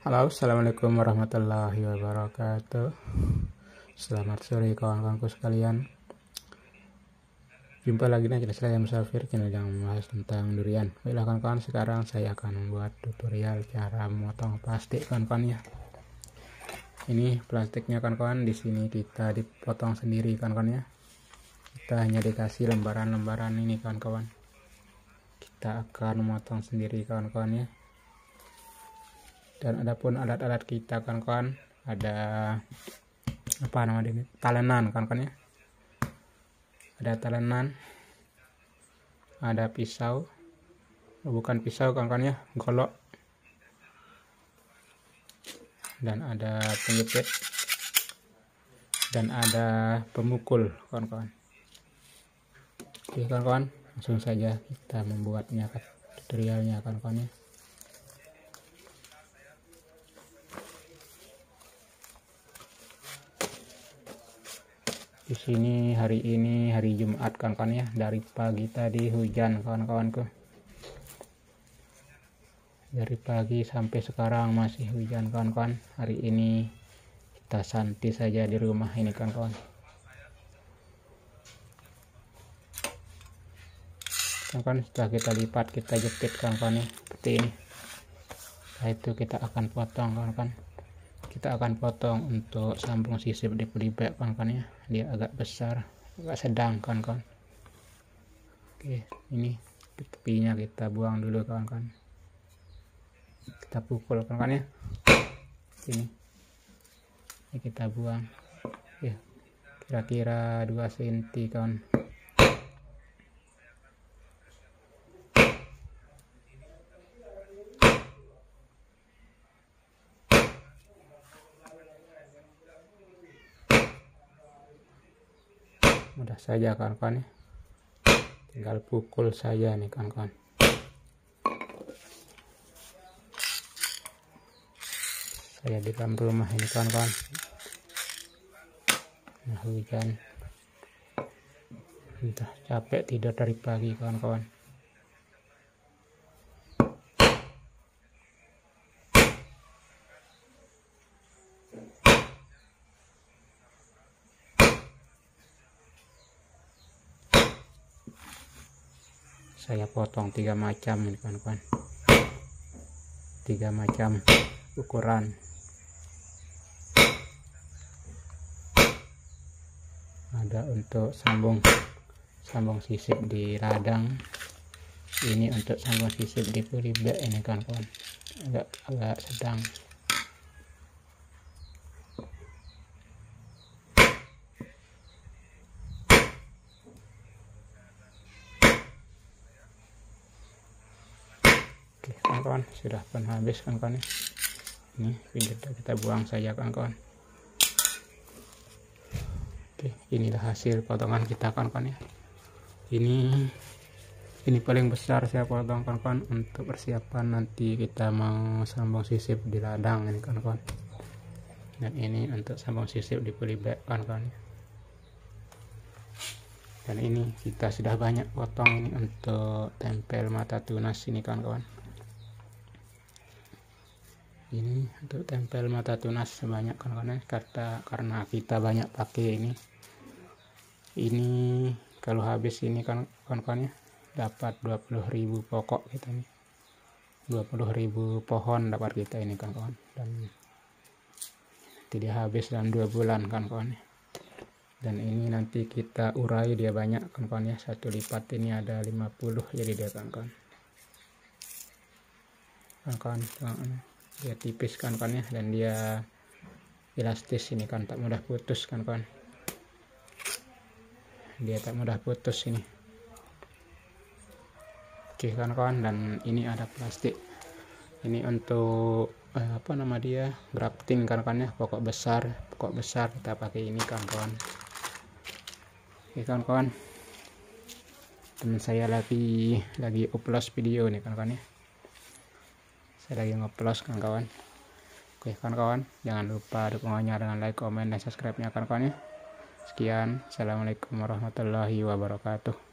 Halo, assalamualaikum warahmatullahi wabarakatuh. Selamat sore kawan-kawanku sekalian. Jumpa lagi dengan channel saya Musafir, channel yang membahas tentang durian. Baiklah kawan-kawan, sekarang saya akan membuat tutorial cara memotong plastik kawan-kawan ya. Ini plastiknya kawan-kawan, di sini kita dipotong sendiri kawan-kawan ya. Kita hanya dikasih lembaran-lembaran ini kawan-kawan. Kita akan memotong sendiri kawan-kawan ya dan ada pun alat-alat kita kan kan ada apa nama namanya talenan kan kawan ya ada talenan ada pisau oh, bukan pisau kan kan ya golok dan ada penjepit dan ada pemukul kawan-kawan oke kawan-kawan langsung saja kita membuatnya tutorialnya kawan-kawan ya di sini hari ini hari Jumat kan kan ya dari pagi tadi hujan kawan-kawanku dari pagi sampai sekarang masih hujan kawan-kawan hari ini kita santai saja di rumah ini kawan-kawan kawan kan setelah kita lipat kita jepit kan kan ya seperti ini setelah itu kita akan potong kan kawan kita akan potong untuk sambung sisi di kawan-kawan ya. dia agak besar agak sedang kawan-kawan oke ini tepinya kita buang dulu kawan-kawan kita pukul kawan-kawan ya ini kita buang ya kira-kira 2 cm kawan mudah saja kawan-kawan ya tinggal pukul saja nih kawan-kawan saya di dalam rumah ini kawan-kawan nah hujan entah capek tidak dari pagi kawan-kawan saya potong tiga macam ini kawan-kawan tiga macam ukuran ada untuk sambung sambung sisip di radang. ini untuk sambung sisip di puribak ini kawan-kawan agak agak sedang oke kawan-kawan sudah pun habis kawan-kawan ya. ini pinggir kita buang saja kawan-kawan oke inilah hasil potongan kita kawan-kawan ya ini ini paling besar saya potong kawan-kawan untuk persiapan nanti kita mau sambung sisip di ladang ini kawan-kawan dan ini untuk sambung sisip di polybag kawan-kawan ya dan ini kita sudah banyak potong ini untuk tempel mata tunas ini kawan-kawan ini untuk tempel mata tunas sebanyak kawan karena karena karena kita banyak pakai ini ini kalau habis ini kan kawan-kawannya dapat 20.000 pokok kita nih 20.000 pohon dapat kita ini kan kawan dan tidak habis dalam dua bulan kan kawan ya. dan ini nanti kita urai dia banyak kan kawan ya satu lipat ini ada 50 jadi dia kan kawan kawan kawan dia tipis kan kan ya dan dia elastis ini kan tak mudah putus kan kan dia tak mudah putus ini oke kan kan dan ini ada plastik ini untuk eh, apa nama dia grafting kan kan ya pokok besar pokok besar kita pakai ini kan kan oke kan kan teman saya lagi lagi upload video nih kan kan ya saya lagi ngeplos kawan-kawan oke kan kawan jangan lupa dukungannya dengan like comment dan subscribe nya kan kawan ya sekian assalamualaikum warahmatullahi wabarakatuh